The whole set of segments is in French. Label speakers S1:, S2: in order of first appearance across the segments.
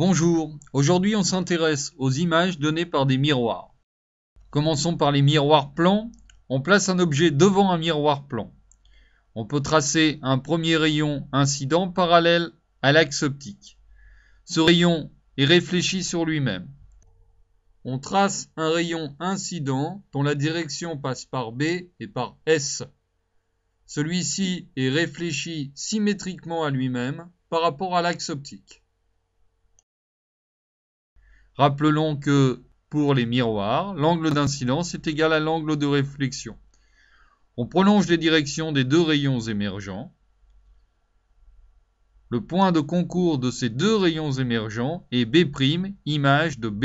S1: Bonjour, aujourd'hui on s'intéresse aux images données par des miroirs. Commençons par les miroirs plans. On place un objet devant un miroir plan. On peut tracer un premier rayon incident parallèle à l'axe optique. Ce rayon est réfléchi sur lui-même. On trace un rayon incident dont la direction passe par B et par S. Celui-ci est réfléchi symétriquement à lui-même par rapport à l'axe optique. Rappelons que pour les miroirs, l'angle d'incidence est égal à l'angle de réflexion. On prolonge les directions des deux rayons émergents. Le point de concours de ces deux rayons émergents est B',
S2: image de B.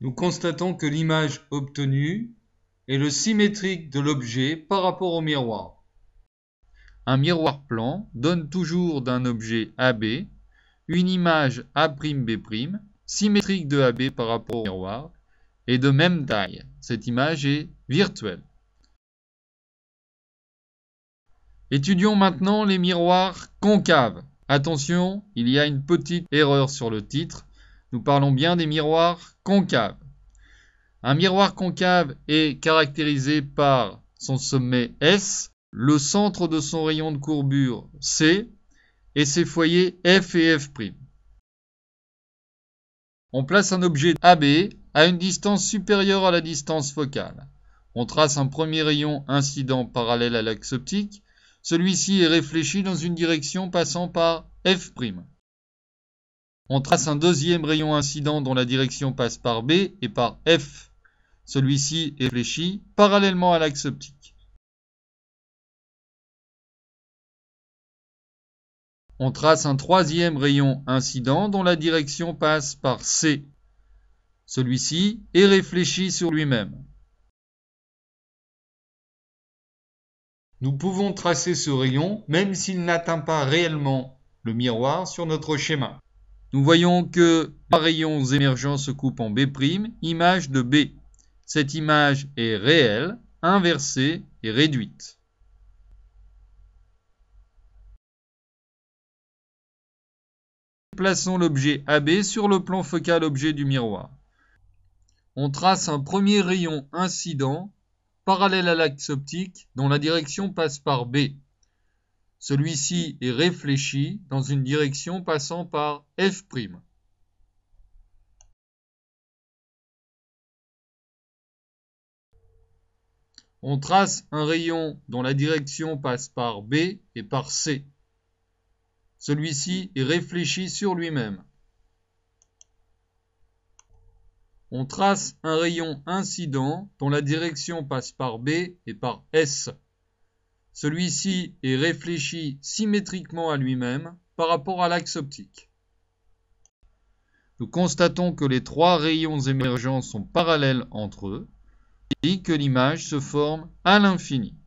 S2: Nous constatons que l'image obtenue est le symétrique de l'objet par rapport au
S1: miroir un miroir plan donne toujours d'un objet AB une image A'B', symétrique de AB par rapport au miroir, et de même taille. Cette image est virtuelle. Étudions maintenant les miroirs concaves. Attention, il y a une petite erreur sur le titre. Nous parlons bien des miroirs concaves. Un miroir concave est caractérisé par son sommet S le centre de son rayon de courbure C et ses foyers F et F'. On place un objet AB à une distance supérieure à la distance focale. On trace un premier rayon incident parallèle à l'axe optique. Celui-ci est réfléchi dans une direction passant par F'. On trace un deuxième rayon incident dont la direction passe par B et par
S2: F. Celui-ci est réfléchi parallèlement à l'axe optique. On trace un troisième
S1: rayon incident dont la direction passe par C. Celui-ci est réfléchi sur lui-même. Nous pouvons tracer ce rayon même s'il n'atteint pas réellement le miroir sur notre schéma. Nous voyons que trois rayons émergents se coupent en B', image de B. Cette image est réelle, inversée et réduite. plaçons l'objet AB sur le plan focal objet du miroir. On trace un premier rayon incident parallèle à l'axe optique dont la direction passe par B. Celui-ci est réfléchi dans une direction
S2: passant par F'. On trace un rayon dont
S1: la direction passe par B et par C. Celui-ci est réfléchi sur lui-même. On trace un rayon incident dont la direction passe par B et par S. Celui-ci est réfléchi symétriquement à lui-même par rapport à l'axe optique. Nous constatons que les trois rayons émergents sont parallèles entre eux et que l'image se forme à l'infini.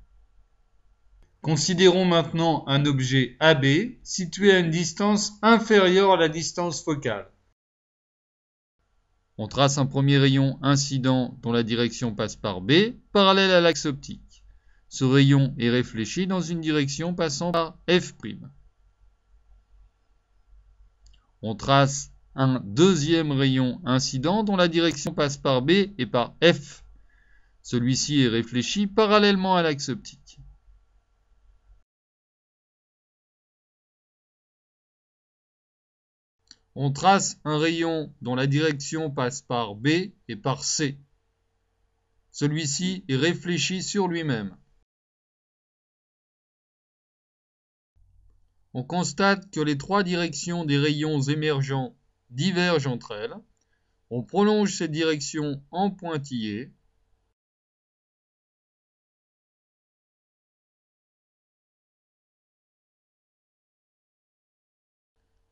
S1: Considérons maintenant un objet AB situé à une distance inférieure à la distance focale. On trace un premier rayon incident dont la direction passe par B, parallèle à l'axe optique. Ce rayon est réfléchi dans une direction passant par F'. On trace un deuxième rayon incident dont la direction passe par
S2: B et par F. Celui-ci est réfléchi parallèlement à l'axe optique. On trace un rayon dont la direction passe par B et par
S1: C. Celui-ci est réfléchi sur lui-même. On constate que les trois directions des rayons émergents divergent entre elles. On prolonge cette direction
S2: en pointillés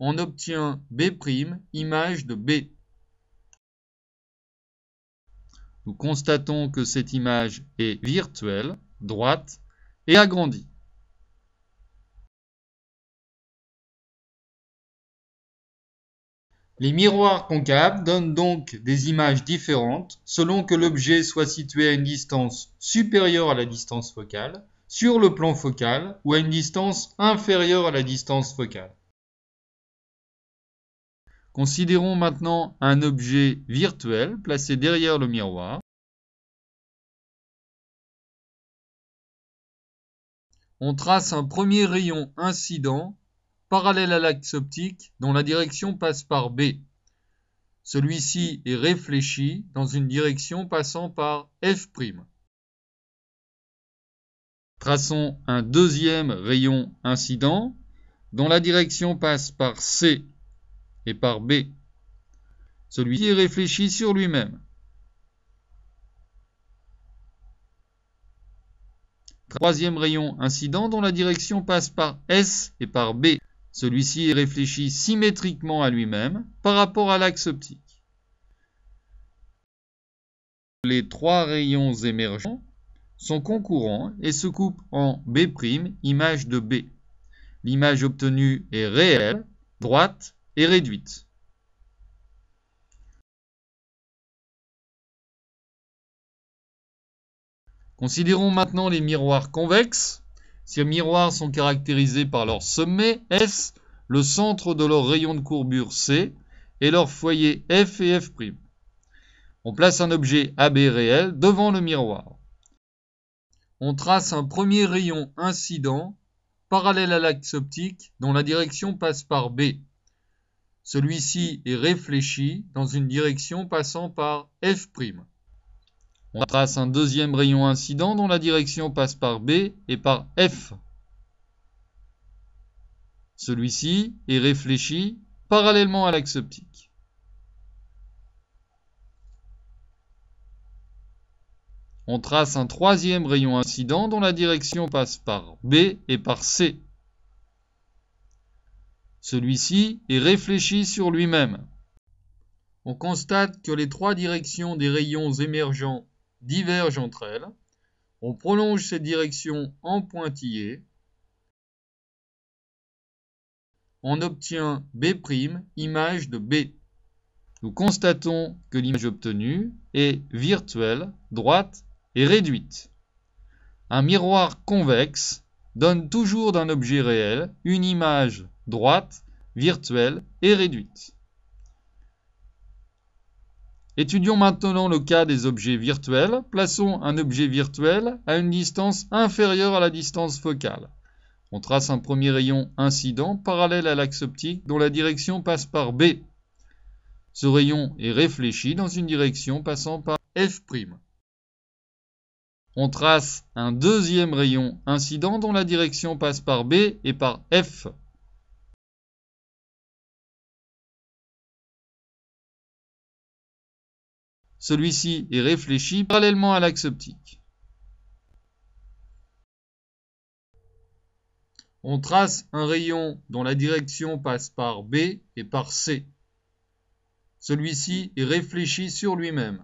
S2: on obtient B' image de B.
S1: Nous constatons que cette image est virtuelle, droite et
S2: agrandie. Les miroirs concaves donnent donc des images différentes
S1: selon que l'objet soit situé à une distance supérieure à la distance focale, sur le plan focal ou à une distance inférieure à la distance focale.
S2: Considérons maintenant un objet virtuel placé derrière le miroir. On trace un premier rayon incident parallèle à l'axe optique
S1: dont la direction passe par B. Celui-ci est réfléchi dans une direction passant par F'. Traçons un deuxième rayon incident dont la direction passe par C et par B. Celui-ci réfléchi sur lui-même. Troisième rayon incident dont la direction passe par S et par B. Celui-ci réfléchit symétriquement à lui-même par rapport à l'axe optique. Les trois rayons émergents sont concourants et se coupent en B', image de B. L'image obtenue est réelle, droite
S2: et réduite. Considérons maintenant les miroirs convexes.
S1: Ces miroirs sont caractérisés par leur sommet S, le centre de leur rayon de courbure C et leur foyer F et F'. On place un objet AB réel devant le miroir. On trace un premier rayon incident parallèle à l'axe optique dont la direction passe par B. Celui-ci est réfléchi dans une direction passant par F'. On trace un deuxième rayon incident dont la direction passe par B et par F. Celui-ci est réfléchi parallèlement à l'axe optique. On trace un troisième rayon incident dont la direction passe par B et par C. Celui-ci est réfléchi sur lui-même. On constate que les trois directions des rayons émergents divergent entre elles. On prolonge ces directions en pointillés. On obtient B', image de B. Nous constatons que l'image obtenue est virtuelle, droite et réduite. Un miroir convexe donne toujours d'un objet réel une image droite, virtuelle et réduite. Étudions maintenant le cas des objets virtuels. Plaçons un objet virtuel à une distance inférieure à la distance focale. On trace un premier rayon incident parallèle à l'axe optique dont la direction passe par B. Ce rayon est réfléchi dans une direction passant par F'. On trace un deuxième rayon
S2: incident dont la direction passe par B et par F. Celui-ci est réfléchi parallèlement à l'axe optique.
S1: On trace un rayon dont la direction passe par B et par C. Celui-ci est réfléchi sur lui-même.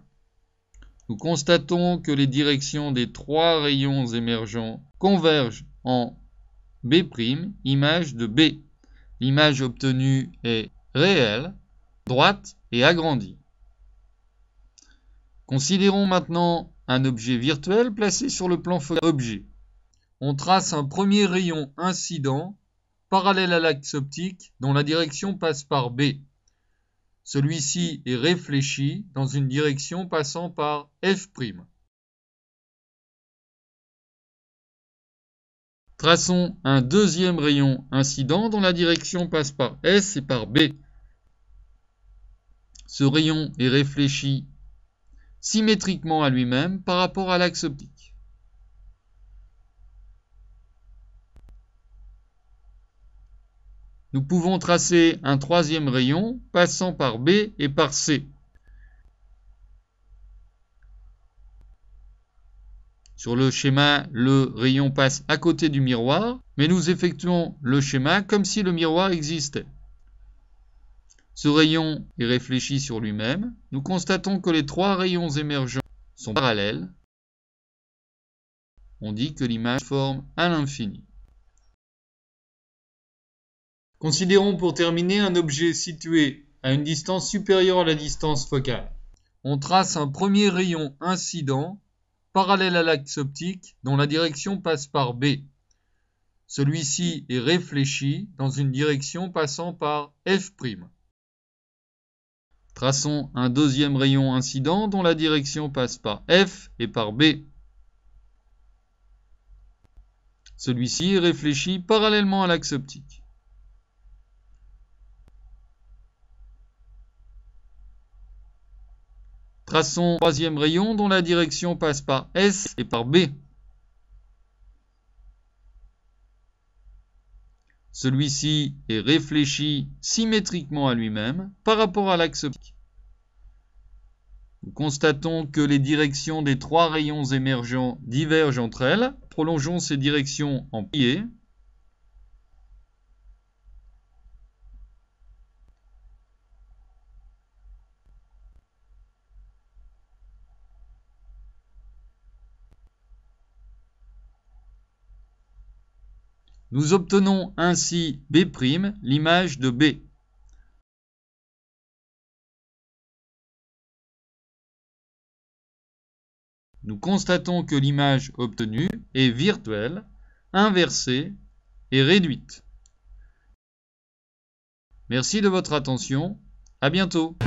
S1: Nous constatons que les directions des trois rayons émergents convergent en B', image de B. L'image obtenue est réelle, droite et agrandie. Considérons maintenant un objet virtuel placé sur le plan focal objet. On trace un premier rayon incident parallèle à l'axe optique dont la direction passe par B. Celui-ci est réfléchi dans une direction passant
S2: par F'. Traçons un deuxième rayon incident dont la direction passe par S et par
S1: B. Ce rayon est réfléchi symétriquement à lui-même par rapport à l'axe optique. Nous pouvons tracer un troisième rayon passant par B et par C. Sur le schéma, le rayon passe à côté du miroir, mais nous effectuons le schéma comme si le miroir existait. Ce rayon est réfléchi sur lui-même. Nous constatons que les trois rayons
S2: émergents sont parallèles. On dit que l'image forme à l'infini. Considérons pour terminer un
S1: objet situé à une distance supérieure à la distance focale. On trace un premier rayon incident parallèle à l'axe optique dont la direction passe par B. Celui-ci est réfléchi dans une direction passant par F'. Traçons un deuxième rayon incident dont la direction passe par F et par B. Celui-ci réfléchit parallèlement à l'axe optique. Traçons un troisième rayon dont la direction passe par S et par B. Celui-ci est réfléchi symétriquement à lui-même par rapport à l'axe optique. Nous constatons que les directions des trois rayons émergents divergent entre elles. Prolongeons ces directions en pliés
S2: Nous obtenons ainsi B', l'image de B. Nous constatons que l'image obtenue est virtuelle,
S1: inversée et réduite. Merci de votre attention, à bientôt